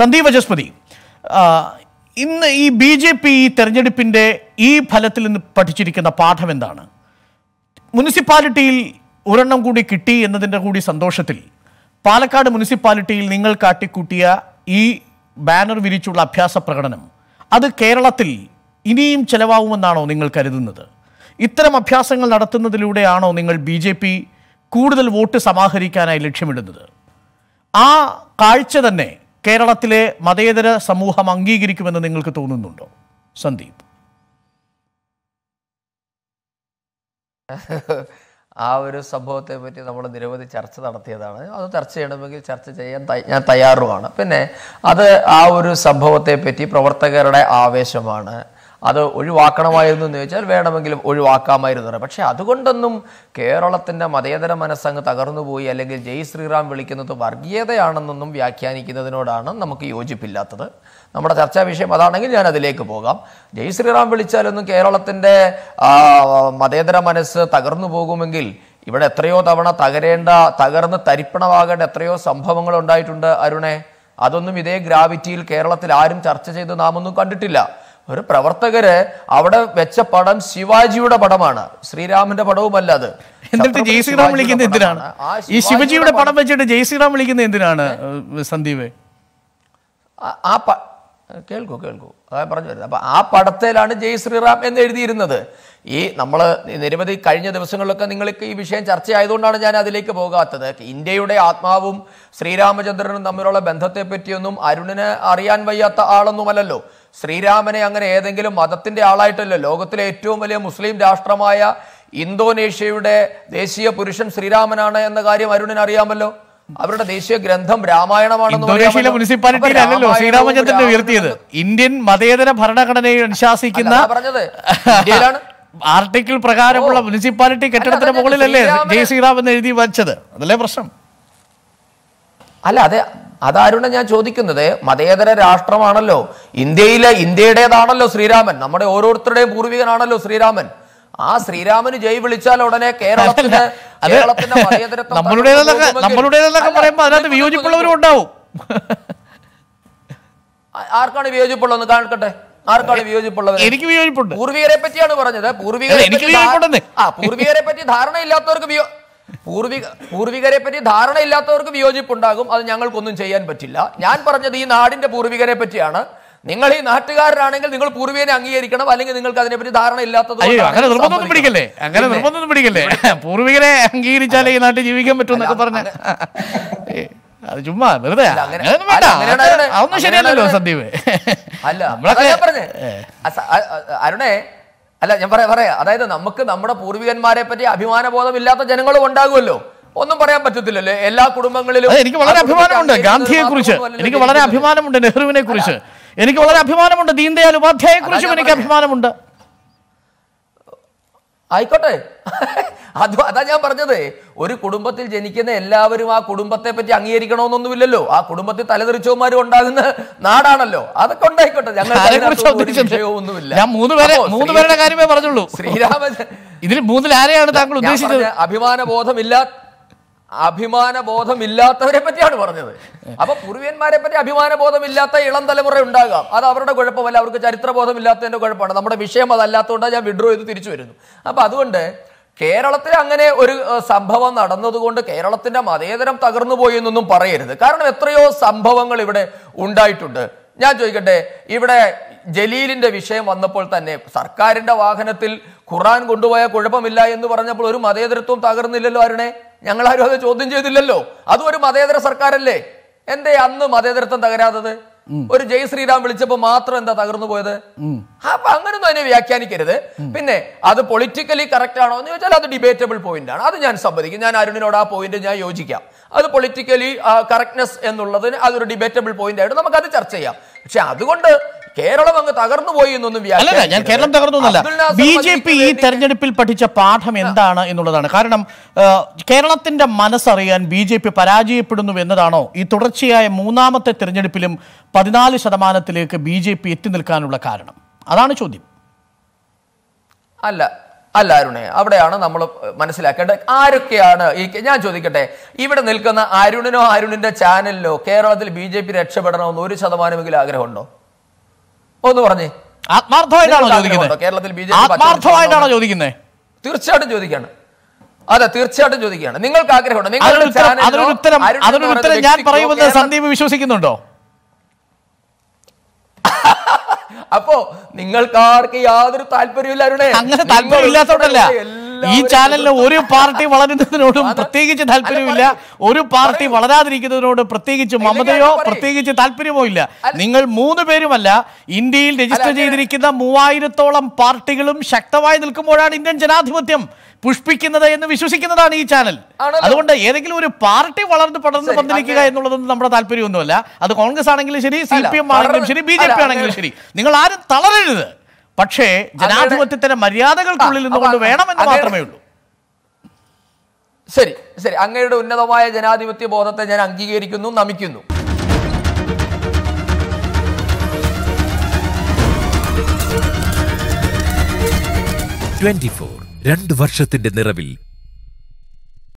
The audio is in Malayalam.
സന്ദീപ് അജസ്മതി ഇന്ന് ഈ ബി ജെ പി ഈ തെരഞ്ഞെടുപ്പിൻ്റെ ഈ ഫലത്തിൽ നിന്ന് പഠിച്ചിരിക്കുന്ന പാഠം എന്താണ് മുനിസിപ്പാലിറ്റിയിൽ ഒരെണ്ണം കൂടി കിട്ടി എന്നതിൻ്റെ കൂടി സന്തോഷത്തിൽ പാലക്കാട് മുനിസിപ്പാലിറ്റിയിൽ നിങ്ങൾ കാട്ടിക്കൂട്ടിയ ഈ ബാനർ വിരിച്ചുള്ള അഭ്യാസ പ്രകടനം അത് കേരളത്തിൽ ഇനിയും ചെലവാകുമെന്നാണോ നിങ്ങൾ കരുതുന്നത് ഇത്തരം അഭ്യാസങ്ങൾ നടത്തുന്നതിലൂടെയാണോ നിങ്ങൾ ബി ജെ പി കൂടുതൽ വോട്ട് സമാഹരിക്കാനായി ലക്ഷ്യമിടുന്നത് ആ കാഴ്ച തന്നെ കേരളത്തിലെ മതേതര സമൂഹം അംഗീകരിക്കുമെന്ന് നിങ്ങൾക്ക് തോന്നുന്നുണ്ടോ സന്ദീപ് ആ ഒരു സംഭവത്തെ പറ്റി നമ്മൾ നിരവധി ചർച്ച നടത്തിയതാണ് അത് ചർച്ച ചെയ്യണമെങ്കിൽ ചർച്ച ചെയ്യാൻ ഞാൻ തയ്യാറുമാണ് പിന്നെ അത് ആ ഒരു സംഭവത്തെ പറ്റി പ്രവർത്തകരുടെ ആവേശമാണ് അത് ഒഴിവാക്കണമായിരുന്നു എന്ന് ചോദിച്ചാൽ വേണമെങ്കിലും ഒഴിവാക്കാമായിരുന്നു പക്ഷേ അതുകൊണ്ടൊന്നും കേരളത്തിൻ്റെ മതേതര മനസ്സങ്ങ് തകർന്നുപോയി അല്ലെങ്കിൽ ജയ് ശ്രീറാം വിളിക്കുന്നത് വർഗീയതയാണെന്നൊന്നും വ്യാഖ്യാനിക്കുന്നതിനോടാണ് നമുക്ക് യോജിപ്പില്ലാത്തത് നമ്മുടെ ചർച്ചാ വിഷയം അതാണെങ്കിൽ ഞാൻ അതിലേക്ക് പോകാം ജയ് ശ്രീറാം വിളിച്ചാലൊന്നും കേരളത്തിൻ്റെ മതേതര മനസ്സ് തകർന്നു പോകുമെങ്കിൽ ഇവിടെ എത്രയോ തവണ തകരേണ്ട തകർന്ന് തരിപ്പണമാകേണ്ട എത്രയോ സംഭവങ്ങൾ ഉണ്ടായിട്ടുണ്ട് അരുണേ അതൊന്നും ഇതേ ഗ്രാവിറ്റിയിൽ കേരളത്തിൽ ആരും ചർച്ച ചെയ്ത് നാം ഒന്നും കണ്ടിട്ടില്ല ഒരു പ്രവർത്തകര് അവിടെ വെച്ച പടം ശിവാജിയുടെ പടമാണ് ശ്രീരാമന്റെ പടവുമല്ല അത് എന്നിട്ട് ശ്രീറാം വിളിക്കുന്ന എന്തിനാണ് ഈ ശിവജിയുടെ പടം വെച്ചിട്ട് ശ്രീറാം വിളിക്കുന്ന എന്തിനാണ് സന്ദീപ് ആ കേൾക്കൂ കേൾക്കൂ അതാ പറഞ്ഞു വരുന്നത് അപ്പൊ ആ പടത്തിലാണ് ജയ് ശ്രീറാം എന്ന് എഴുതിയിരുന്നത് ഈ നമ്മൾ നിരവധി കഴിഞ്ഞ ദിവസങ്ങളിലൊക്കെ നിങ്ങൾക്ക് ഈ വിഷയം ചർച്ചയായതുകൊണ്ടാണ് ഞാൻ അതിലേക്ക് പോകാത്തത് ഇന്ത്യയുടെ ആത്മാവും ശ്രീരാമചന്ദ്രനും തമ്മിലുള്ള പറ്റിയൊന്നും അരുണിന് അറിയാൻ വയ്യാത്ത ആളൊന്നുമല്ലല്ലോ ശ്രീരാമനെ അങ്ങനെ ഏതെങ്കിലും മതത്തിന്റെ ആളായിട്ടല്ല ലോകത്തിലെ ഏറ്റവും വലിയ മുസ്ലിം രാഷ്ട്രമായ ഇന്തോനേഷ്യയുടെ ദേശീയ പുരുഷൻ ശ്രീരാമനാണ് എന്ന കാര്യം അരുണിന് അറിയാമല്ലോ അവരുടെ ദേശീയ ഗ്രന്ഥം രാമായണമാണ് മുനിസിപ്പാലിറ്റിയിലല്ലോ ശ്രീരാമചന്ദ്രനെ ഉയർത്തിയത് ഇന്ത്യൻ മതേതര ഭരണഘടനയെ അനുശാസിക്കുന്ന പറഞ്ഞത് ആർട്ടിക്കിൾ പ്രകാരമുള്ള മുനിസിപ്പാലിറ്റി കെട്ടിടത്തിന് മുകളിലല്ലേ ജയ ശ്രീറാം എന്ന് എഴുതി വച്ചത് അതല്ലേ പ്രശ്നം അല്ല അതെ അതാരുണ് ഞാൻ ചോദിക്കുന്നത് മതേതര രാഷ്ട്രമാണല്ലോ ഇന്ത്യയിലെ ഇന്ത്യയുടേതാണല്ലോ ശ്രീരാമൻ നമ്മുടെ ഓരോരുത്തരുടെയും പൂർവികനാണല്ലോ ശ്രീരാമൻ ആ ശ്രീരാമന് ജയ് വിളിച്ചാൽ ഉടനെ കേരളത്തിന് കേരളത്തിന്റെ മതേതരത്വം വിയോജിപ്പുള്ളവരും ഉണ്ടാവും ആർക്കാണ് വിയോജിപ്പുള്ളതെന്ന് കാണിക്കട്ടെ ആർക്കാണ് വിയോജിപ്പുള്ളത് എനിക്ക് വിയോജിപ്പുണ്ട് പൂർവികരെ പറ്റിയാണ് പറഞ്ഞത് പൂർവികരെ എനിക്ക് ആ പൂർവികരെ പറ്റി ധാരണയില്ലാത്തവർക്ക് വിയോ പൂർവിക പൂർവികരെ പറ്റി ധാരണയില്ലാത്തവർക്ക് വിയോജിപ്പുണ്ടാകും അത് ഞങ്ങൾക്കൊന്നും ചെയ്യാൻ പറ്റില്ല ഞാൻ പറഞ്ഞത് ഈ നാടിന്റെ പൂർവികരെ പറ്റിയാണ് നിങ്ങൾ ഈ നാട്ടുകാരനാണെങ്കിൽ നിങ്ങൾ പൂർവികനെ അംഗീകരിക്കണം അല്ലെങ്കിൽ നിങ്ങൾക്ക് അതിനെപ്പറ്റി ധാരണ ഇല്ലാത്തത് അങ്ങനെ നിർബന്ധമൊന്നും പിടിക്കല്ലേ അങ്ങനെ നിർബന്ധമൊന്നും പിടിക്കല്ലേ പൂർവികരെ അംഗീകരിച്ചാലേ ഈ നാട്ടിൽ ജീവിക്കാൻ പറ്റും എന്നൊക്കെ പറഞ്ഞ അത് ചുമ്മാ വെറുതെ അതൊന്നും ശരിയല്ലല്ലോ സന്ദീപ് അല്ല അരുണേ അല്ല ഞാൻ പറയാം പറയാം അതായത് നമുക്ക് നമ്മുടെ പൂർവികന്മാരെ പറ്റി അഭിമാനബോധമില്ലാത്ത ജനങ്ങളും ഉണ്ടാകുമല്ലോ ഒന്നും പറയാൻ പറ്റത്തില്ലല്ലേ എല്ലാ കുടുംബങ്ങളിലും എനിക്ക് വളരെ അഭിമാനമുണ്ട് ഗാന്ധിയെ കുറിച്ച് എനിക്ക് വളരെ അഭിമാനമുണ്ട് നെഹ്റുവിനെ കുറിച്ച് എനിക്ക് വളരെ അഭിമാനമുണ്ട് ദീൻദയാൽ ഉപാധ്യായെ കുറിച്ചും എനിക്ക് അഭിമാനമുണ്ട് ആയിക്കോട്ടെ അത് അതാ ഞാൻ പറഞ്ഞത് ഒരു കുടുംബത്തിൽ ജനിക്കുന്ന എല്ലാവരും ആ കുടുംബത്തെ പറ്റി അംഗീകരിക്കണമെന്നൊന്നുമില്ലല്ലോ ആ കുടുംബത്തിൽ തലതിരിച്ചവന്മാരും ഉണ്ടാകുന്ന നാടാണല്ലോ അതൊക്കെ ഉണ്ടായിക്കോട്ടെ ഞങ്ങൾ കാര്യമേ പറഞ്ഞുള്ളൂ ശ്രീരാമൻ ഇതിൽ മൂന്നിൽ ആരെയാണ് താങ്കൾ ഉദ്ദേശിച്ചത് അഭിമാന ബോധമില്ലാത്ത അഭിമാന ബോധമില്ലാത്തവരെ പറ്റിയാണ് പറഞ്ഞത് അപ്പൊ പൂർവിയന്മാരെ പറ്റി അഭിമാന ബോധമില്ലാത്ത ഇളം തലമുറ ഉണ്ടാകാം അത് അവരുടെ കുഴപ്പമല്ല അവർക്ക് ചരിത്ര ബോധമില്ലാത്തതിന്റെ കുഴപ്പമാണ് നമ്മുടെ വിഷയം അതല്ലാത്തതുകൊണ്ട് ഞാൻ വിഡ്രോ ചെയ്ത് തിരിച്ചു വരുന്നു അപ്പൊ അതുകൊണ്ട് കേരളത്തിൽ അങ്ങനെ ഒരു സംഭവം നടന്നതുകൊണ്ട് കേരളത്തിന്റെ മതേതരം തകർന്നു പോയി എന്നൊന്നും പറയരുത് കാരണം എത്രയോ സംഭവങ്ങൾ ഇവിടെ ഉണ്ടായിട്ടുണ്ട് ഞാൻ ചോദിക്കട്ടെ ഇവിടെ ജലീലിന്റെ വിഷയം വന്നപ്പോൾ തന്നെ സർക്കാരിന്റെ വാഹനത്തിൽ ഖുറാൻ കൊണ്ടുപോയ കുഴപ്പമില്ല എന്ന് പറഞ്ഞപ്പോൾ ഒരു മതേതരത്വം തകർന്നില്ലല്ലോ അരുണേ ആരും അത് ചോദ്യം ചെയ്തില്ലല്ലോ അതും ഒരു മതേതര സർക്കാരല്ലേ എന്തേ അന്ന് മതേതരത്വം തകരാത്തത് ഒരു ജയ് ശ്രീരാം വിളിച്ചപ്പോൾ മാത്രം എന്താ തകർന്നു പോയത് അപ്പൊ അങ്ങനൊന്നും അതിനെ വ്യാഖ്യാനിക്കരുത് പിന്നെ അത് പൊളിറ്റിക്കലി കറക്റ്റ് ആണോ എന്ന് ചോദിച്ചാൽ അത് ഡിബേറ്റബിൾ പോയിന്റ് ആണ് അത് ഞാൻ സമ്മതിക്കും ഞാൻ അരുണിനോട് ആ പോയിന്റ് ഞാൻ യോജിക്കാം അത് പൊളിറ്റിക്കലി കറക്റ്റ്നെസ് എന്നുള്ളതിന് അതൊരു ഡിബേറ്റബിൾ പോയിന്റ് ആയിട്ട് അത് ചർച്ച ചെയ്യാം പക്ഷെ അതുകൊണ്ട് കേരളം അങ്ങ് തകർന്നു പോയി എന്നൊന്നും അല്ലല്ല ഞാൻ കേരളം എന്നല്ല ബി ജെ പി ഈ തെരഞ്ഞെടുപ്പിൽ പഠിച്ച പാഠം എന്താണ് എന്നുള്ളതാണ് കാരണം കേരളത്തിന്റെ മനസ്സറിയാൻ ബി ജെ പി പരാജയപ്പെടുന്നു എന്നതാണോ ഈ തുടർച്ചയായ മൂന്നാമത്തെ തെരഞ്ഞെടുപ്പിലും പതിനാല് ശതമാനത്തിലേക്ക് ബി ജെ പി എത്തി നിൽക്കാനുള്ള കാരണം അതാണ് ചോദ്യം അല്ല അല്ല അരുണെ അവിടെയാണ് നമ്മൾ മനസ്സിലാക്കേണ്ടത് ആരൊക്കെയാണ് ഈ ഞാൻ ചോദിക്കട്ടെ ഇവിടെ നിൽക്കുന്ന അരുണിനോ അരുണിന്റെ ചാനലിനോ കേരളത്തിൽ ബി ജെ പി രക്ഷപ്പെടണമെന്ന് ഒരു ശതമാനമെങ്കിലും ആഗ്രഹമുണ്ടോ ഒന്ന് പറഞ്ഞേ ആത്മാർത്ഥമായിട്ടാണോ ചോദിക്കുന്നത് കേരളത്തിൽ ബി ജെ ആത്മാർത്ഥമായിട്ടാണോ ചോദിക്കുന്നത് തീർച്ചയായിട്ടും ചോദിക്കാണ് അതെ തീർച്ചയായിട്ടും ചോദിക്കുകയാണ് നിങ്ങൾക്ക് ആഗ്രഹമുണ്ട് അതിനൊരു ഉത്തരം അതിനൊരു ഉത്തരം ഞാൻ പറയുമെന്ന് സന്ദീപ് വിശ്വസിക്കുന്നുണ്ടോ അപ്പോ നിങ്ങൾക്കാർക്ക് യാതൊരു താല്പര്യമില്ല അരുണേ അങ്ങനെ ഈ ചാനലിന് ഒരു പാർട്ടി വളരുന്നതിനോടും പ്രത്യേകിച്ച് താല്പര്യമില്ല ഒരു പാർട്ടി വളരാതിരിക്കുന്നതിനോട് പ്രത്യേകിച്ച് മമതയോ പ്രത്യേകിച്ച് താല്പര്യമോ ഇല്ല നിങ്ങൾ മൂന്ന് പേരുമല്ല ഇന്ത്യയിൽ രജിസ്റ്റർ ചെയ്തിരിക്കുന്ന മൂവായിരത്തോളം പാർട്ടികളും ശക്തമായി നിൽക്കുമ്പോഴാണ് ഇന്ത്യൻ ജനാധിപത്യം പുഷ്പിക്കുന്നത് എന്ന് വിശ്വസിക്കുന്നതാണ് ഈ ചാനൽ അതുകൊണ്ട് ഏതെങ്കിലും ഒരു പാർട്ടി വളർന്ന് പടർന്ന് പന്തിരിക്കുക എന്നുള്ളതൊന്നും നമ്മുടെ താല്പര്യമൊന്നുമല്ല അത് കോൺഗ്രസ് ആണെങ്കിലും ശരി സി ആണെങ്കിലും ശരി ബി ആണെങ്കിലും ശരി നിങ്ങൾ ആരും തളരരുത് പക്ഷേ ജനാധിപത്യത്തിന്റെ മര്യാദകൾക്കുള്ളിൽ നിന്നുകൊണ്ട് വേണമെന്ന് മാത്രമേ ഉള്ളൂ ശരി ശരി അങ്ങയുടെ ഉന്നതമായ ജനാധിപത്യ ബോധത്തെ ഞാൻ അംഗീകരിക്കുന്നു നമിക്കുന്നു ട്വന്റി ഫോർ രണ്ട് വർഷത്തിന്റെ നിറവിൽ